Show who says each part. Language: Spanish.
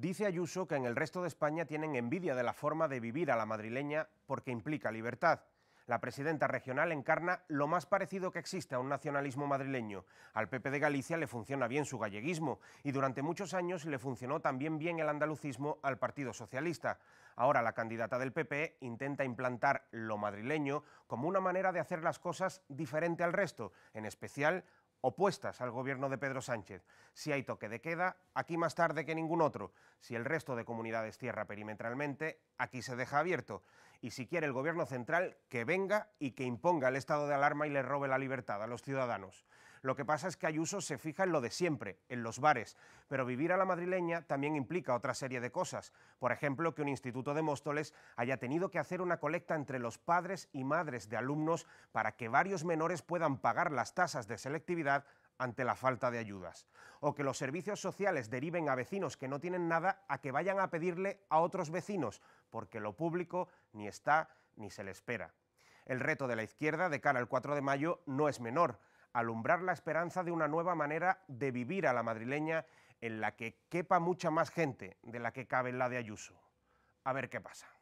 Speaker 1: Dice Ayuso que en el resto de España tienen envidia de la forma de vivir a la madrileña porque implica libertad. La presidenta regional encarna lo más parecido que existe a un nacionalismo madrileño. Al PP de Galicia le funciona bien su galleguismo y durante muchos años le funcionó también bien el andalucismo al Partido Socialista. Ahora la candidata del PP intenta implantar lo madrileño como una manera de hacer las cosas diferente al resto, en especial opuestas al gobierno de Pedro Sánchez. Si hay toque de queda, aquí más tarde que ningún otro. Si el resto de comunidades cierra perimetralmente, aquí se deja abierto. Y si quiere el gobierno central, que venga y que imponga el estado de alarma y le robe la libertad a los ciudadanos. Lo que pasa es que Ayuso se fija en lo de siempre, en los bares. Pero vivir a la madrileña también implica otra serie de cosas. Por ejemplo, que un instituto de Móstoles haya tenido que hacer una colecta entre los padres y madres de alumnos para que varios menores puedan pagar las tasas de selectividad ante la falta de ayudas, o que los servicios sociales deriven a vecinos que no tienen nada a que vayan a pedirle a otros vecinos, porque lo público ni está ni se le espera. El reto de la izquierda de cara al 4 de mayo no es menor alumbrar la esperanza de una nueva manera de vivir a la madrileña en la que quepa mucha más gente de la que cabe en la de Ayuso. A ver qué pasa.